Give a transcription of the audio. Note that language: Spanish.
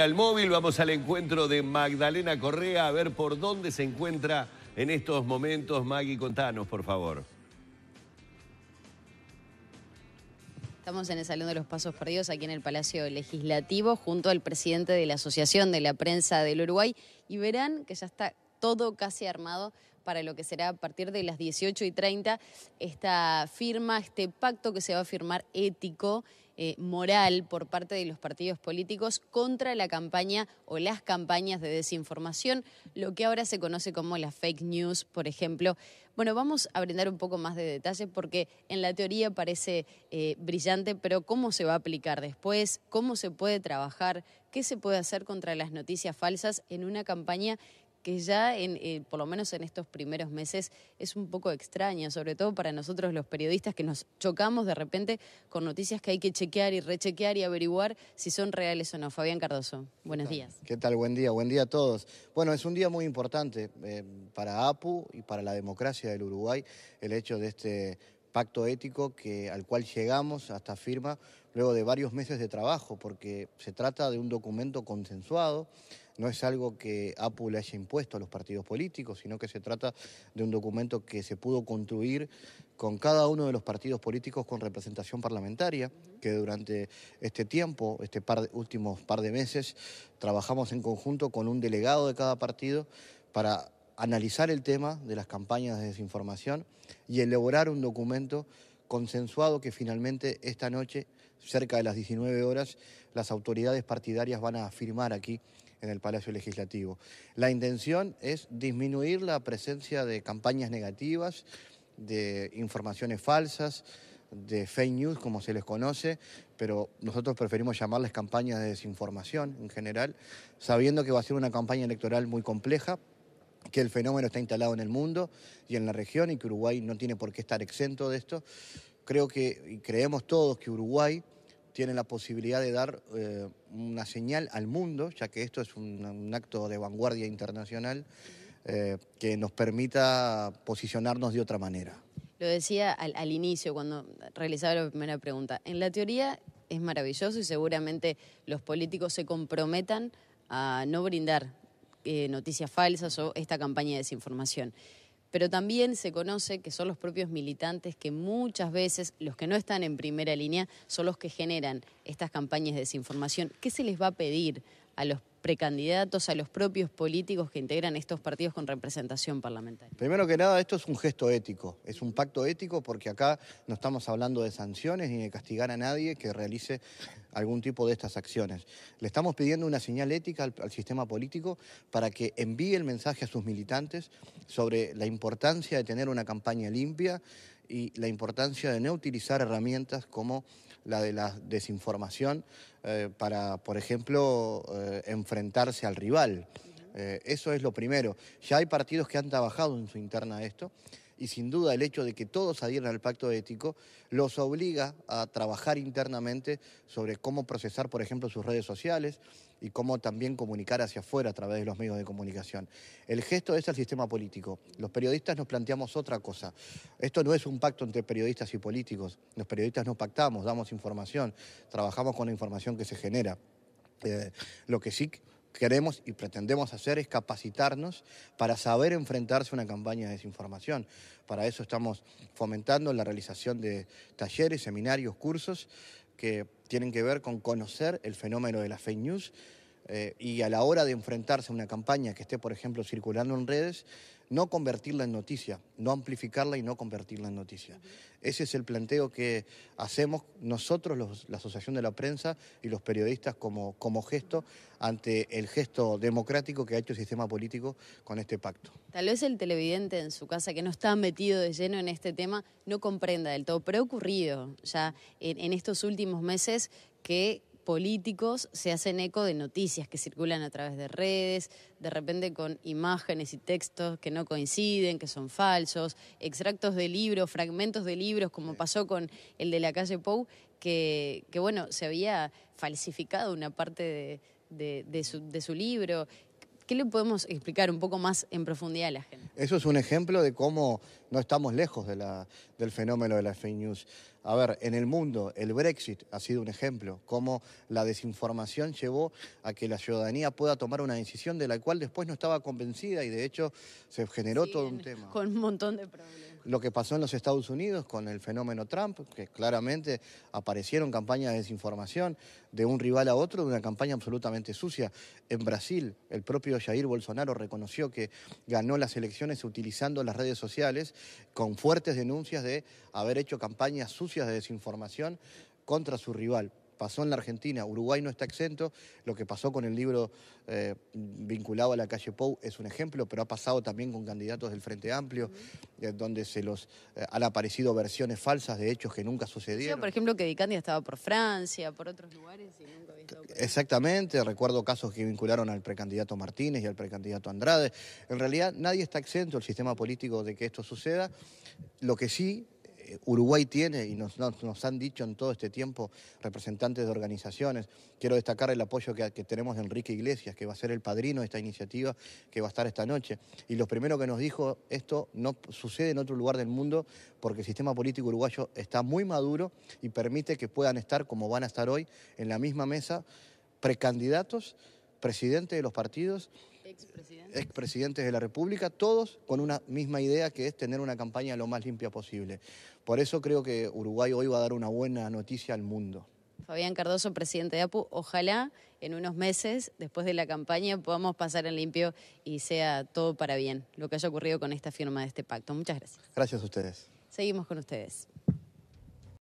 Al móvil vamos al encuentro de Magdalena Correa a ver por dónde se encuentra en estos momentos. Maggie, contanos, por favor. Estamos en el Salón de los Pasos Perdidos, aquí en el Palacio Legislativo, junto al presidente de la Asociación de la Prensa del Uruguay. Y verán que ya está todo casi armado para lo que será a partir de las 18 y 30 esta firma, este pacto que se va a firmar ético eh, moral por parte de los partidos políticos contra la campaña o las campañas de desinformación, lo que ahora se conoce como las fake news, por ejemplo. Bueno, vamos a brindar un poco más de detalle porque en la teoría parece eh, brillante, pero cómo se va a aplicar después, cómo se puede trabajar, qué se puede hacer contra las noticias falsas en una campaña que ya, en, eh, por lo menos en estos primeros meses, es un poco extraña, sobre todo para nosotros los periodistas que nos chocamos de repente con noticias que hay que chequear y rechequear y averiguar si son reales o no. Fabián Cardoso, buenos días. ¿Qué tal? Buen día, buen día a todos. Bueno, es un día muy importante eh, para APU y para la democracia del Uruguay el hecho de este pacto ético que, al cual llegamos hasta firma luego de varios meses de trabajo, porque se trata de un documento consensuado, no es algo que APU le haya impuesto a los partidos políticos, sino que se trata de un documento que se pudo construir con cada uno de los partidos políticos con representación parlamentaria, que durante este tiempo, este par últimos par de meses, trabajamos en conjunto con un delegado de cada partido para analizar el tema de las campañas de desinformación y elaborar un documento consensuado que finalmente esta noche, cerca de las 19 horas, las autoridades partidarias van a firmar aquí en el Palacio Legislativo. La intención es disminuir la presencia de campañas negativas, de informaciones falsas, de fake news, como se les conoce, pero nosotros preferimos llamarles campañas de desinformación en general, sabiendo que va a ser una campaña electoral muy compleja, que el fenómeno está instalado en el mundo y en la región y que Uruguay no tiene por qué estar exento de esto. Creo que, y creemos todos que Uruguay tiene la posibilidad de dar eh, una señal al mundo, ya que esto es un, acto de vanguardia internacional, eh, que nos permita posicionarnos de otra manera. Lo decía al, al inicio, cuando realizaba la primera pregunta. En la teoría es maravilloso y seguramente los políticos se comprometan a no brindar eh, noticias falsas o esta campaña de desinformación. Pero también se conoce que son los propios militantes que muchas veces, los que no están en primera línea, son los que generan estas campañas de desinformación. ¿Qué se les va a pedir a los precandidatos, a los propios políticos que integran estos partidos con representación parlamentaria? Primero que nada, esto es un gesto ético, es un pacto ético porque acá no estamos hablando de sanciones ni de castigar a nadie que realice algún tipo de estas acciones. Le estamos pidiendo una señal ética al, sistema político para que envíe el mensaje a sus militantes sobre la importancia de tener una campaña limpia y la importancia de no utilizar herramientas como la de la desinformación eh, para, por ejemplo, eh, enfrentarse al rival. Eh, eso es lo primero. Ya hay partidos que han trabajado en su interna esto y sin duda el hecho de que todos adhieran al pacto ético los obliga a trabajar internamente sobre cómo procesar, por ejemplo, sus redes sociales y cómo también comunicar hacia afuera a través de los medios de comunicación. El gesto es el sistema político. Los periodistas nos planteamos otra cosa. Esto no es un pacto entre periodistas y políticos. Los periodistas nos pactamos, damos información, trabajamos con la información que se genera. Eh, lo que sí queremos y pretendemos hacer es capacitarnos para saber enfrentarse a una campaña de desinformación. Para eso estamos fomentando la realización de talleres, seminarios, cursos que tienen que ver con conocer el fenómeno de la fake news eh, y a la hora de enfrentarse a una campaña que esté, por ejemplo, circulando en redes, no convertirla en noticia, no amplificarla y no convertirla en noticia. Ese es el planteo que hacemos nosotros, la Asociación de la Prensa y los periodistas como, como gesto ante el gesto democrático que ha hecho el sistema político con este pacto. Tal vez el televidente en su casa que no está metido de lleno en este tema no comprenda del todo, pero ha ocurrido ya en estos últimos meses que políticos se hacen eco de noticias que circulan a través de redes, de repente con imágenes y textos que no coinciden, que son falsos, extractos de libros, fragmentos de libros, como pasó con el de la calle Pou, que, que bueno, se había falsificado una parte de, su, de su libro. ¿Qué le podemos explicar un poco más en profundidad a la gente? Eso es un ejemplo de cómo no estamos lejos del fenómeno de las fake news. A ver, en el mundo el Brexit ha sido un ejemplo, cómo la desinformación llevó a que la ciudadanía pueda tomar una decisión de la cual después no estaba convencida y de hecho se generó todo un tema. Con un montón de problemas lo que pasó en los Estados Unidos con el fenómeno Trump, que claramente aparecieron campañas de desinformación de un rival a otro, de una campaña absolutamente sucia. En Brasil, el propio Jair Bolsonaro reconoció que ganó las elecciones utilizando las redes sociales con fuertes denuncias de haber hecho campañas sucias de desinformación contra su rival pasó en la Argentina, Uruguay no está exento, lo que pasó con el libro eh, vinculado a la calle Pou es un ejemplo, pero ha pasado también con candidatos del Frente Amplio, eh, donde se los eh, han aparecido versiones falsas de hechos que nunca sucedieron. por ejemplo, que Dicandia estaba por Francia, por otros lugares y nunca Exactamente, recuerdo casos que vincularon al precandidato Martínez y al precandidato Andrade. En realidad nadie está exento el sistema político de que esto suceda. Lo que sí Uruguay tiene, y nos, han dicho en todo este tiempo representantes de organizaciones, quiero destacar el apoyo que, que, tenemos de Enrique Iglesias, que va a ser el padrino de esta iniciativa, que va a estar esta noche. Y lo primero que nos dijo, esto no sucede en otro lugar del mundo, porque el sistema político uruguayo está muy maduro y permite que puedan estar, como van a estar hoy, en la misma mesa, precandidatos, presidente de los partidos expresidentes. de la República, todos con una misma idea que es tener una campaña lo más limpia posible. Por eso creo que Uruguay hoy va a dar una buena noticia al mundo. Fabián Cardoso, presidente de APU, ojalá en unos meses, después de la campaña, podamos pasar en limpio y sea todo para bien lo que haya ocurrido con esta firma de este pacto. Muchas gracias. Gracias a ustedes. Seguimos con ustedes.